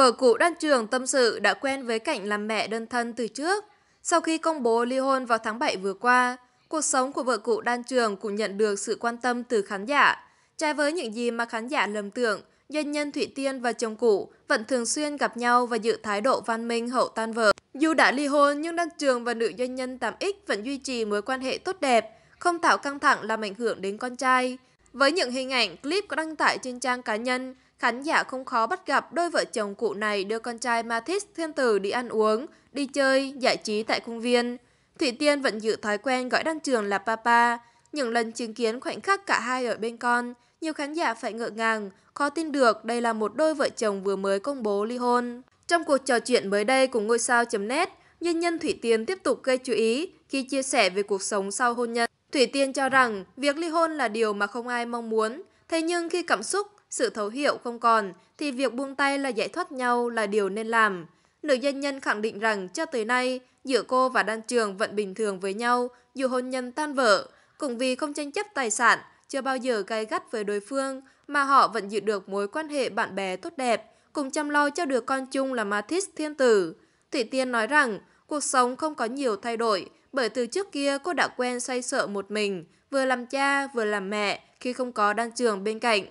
Vợ cũ đăng trường tâm sự đã quen với cảnh làm mẹ đơn thân từ trước. Sau khi công bố ly hôn vào tháng 7 vừa qua, cuộc sống của vợ cũ đan trường cũng nhận được sự quan tâm từ khán giả. Trái với những gì mà khán giả lầm tưởng, doanh nhân Thụy Tiên và chồng cũ vẫn thường xuyên gặp nhau và giữ thái độ văn minh hậu tan vợ. Dù đã ly hôn nhưng Đăng Trường và nữ doanh nhân 8X vẫn duy trì mối quan hệ tốt đẹp, không tạo căng thẳng làm ảnh hưởng đến con trai. Với những hình ảnh clip có đăng tải trên trang cá nhân, Khán giả không khó bắt gặp đôi vợ chồng cụ này đưa con trai Mathis Thiên Tử đi ăn uống, đi chơi, giải trí tại công viên. Thủy Tiên vẫn giữ thói quen gọi đăng trường là Papa. Những lần chứng kiến khoảnh khắc cả hai ở bên con, nhiều khán giả phải ngỡ ngàng, khó tin được đây là một đôi vợ chồng vừa mới công bố ly hôn. Trong cuộc trò chuyện mới đây của ngôi sao.net, nhân nhân Thủy Tiên tiếp tục gây chú ý khi chia sẻ về cuộc sống sau hôn nhân. Thủy Tiên cho rằng việc ly hôn là điều mà không ai mong muốn, thế nhưng khi cảm xúc, sự thấu hiểu không còn thì việc buông tay là giải thoát nhau là điều nên làm. Nữ doanh nhân khẳng định rằng cho tới nay, giữa cô và Đan Trường vẫn bình thường với nhau dù hôn nhân tan vỡ, cũng vì không tranh chấp tài sản, chưa bao giờ gay gắt với đối phương mà họ vẫn giữ được mối quan hệ bạn bè tốt đẹp, cùng chăm lo cho đứa con chung là Mathis Thiên Tử. Thủy Tiên nói rằng cuộc sống không có nhiều thay đổi bởi từ trước kia cô đã quen xoay sợ một mình, vừa làm cha vừa làm mẹ khi không có Đan Trường bên cạnh.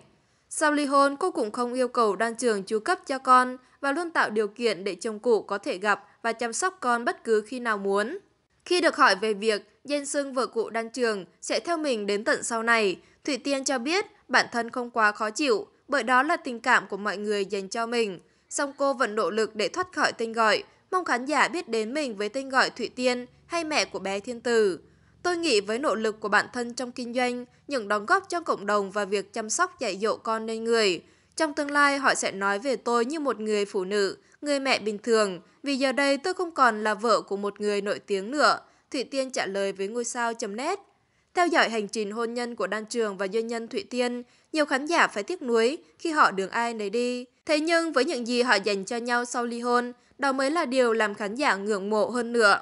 Sau ly hôn, cô cũng không yêu cầu đan trường chú cấp cho con và luôn tạo điều kiện để chồng cũ có thể gặp và chăm sóc con bất cứ khi nào muốn. Khi được hỏi về việc Jen Sưng vợ cụ đan trường sẽ theo mình đến tận sau này, Thủy Tiên cho biết bản thân không quá khó chịu bởi đó là tình cảm của mọi người dành cho mình. Song cô vẫn nỗ lực để thoát khỏi tên gọi, mong khán giả biết đến mình với tên gọi Thủy Tiên hay mẹ của bé Thiên Tử. Tôi nghĩ với nỗ lực của bản thân trong kinh doanh, những đóng góp cho cộng đồng và việc chăm sóc dạy dỗ con nên người, trong tương lai họ sẽ nói về tôi như một người phụ nữ, người mẹ bình thường, vì giờ đây tôi không còn là vợ của một người nổi tiếng nữa, Thủy Tiên trả lời với ngôi sao.net. Theo dõi hành trình hôn nhân của Đan Trường và doanh nhân Thụy Tiên, nhiều khán giả phải tiếc nuối khi họ đường ai nấy đi. Thế nhưng với những gì họ dành cho nhau sau ly hôn, đó mới là điều làm khán giả ngưỡng mộ hơn nữa.